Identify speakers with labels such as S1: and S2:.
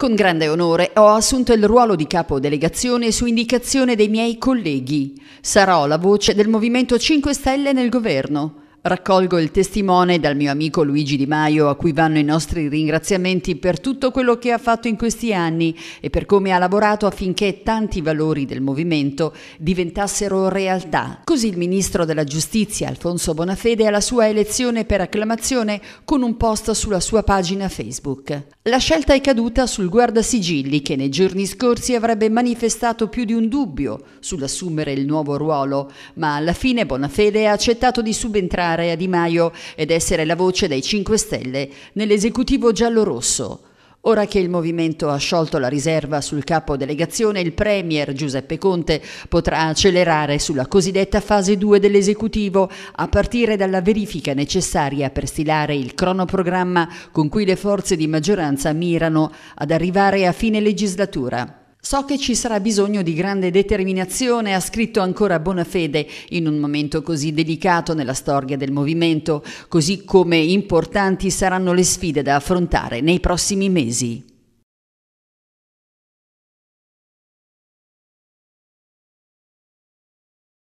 S1: Con grande onore ho assunto il ruolo di capo delegazione su indicazione dei miei colleghi. Sarò la voce del Movimento 5 Stelle nel governo. Raccolgo il testimone dal mio amico Luigi Di Maio, a cui vanno i nostri ringraziamenti per tutto quello che ha fatto in questi anni e per come ha lavorato affinché tanti valori del movimento diventassero realtà. Così il ministro della Giustizia, Alfonso Bonafede, alla sua elezione per acclamazione con un post sulla sua pagina Facebook. La scelta è caduta sul guardasigilli che nei giorni scorsi avrebbe manifestato più di un dubbio sull'assumere il nuovo ruolo, ma alla fine Bonafede ha accettato di subentrare parlare a Di Maio ed essere la voce dei 5 Stelle nell'esecutivo giallorosso. Ora che il movimento ha sciolto la riserva sul capo delegazione, il Premier Giuseppe Conte potrà accelerare sulla cosiddetta fase 2 dell'esecutivo, a partire dalla verifica necessaria per stilare il cronoprogramma con cui le forze di maggioranza mirano ad arrivare a fine legislatura. So che ci sarà bisogno di grande determinazione, ha scritto ancora Bonafede, in un momento così delicato nella storia del movimento, così come importanti saranno le sfide da affrontare nei prossimi mesi.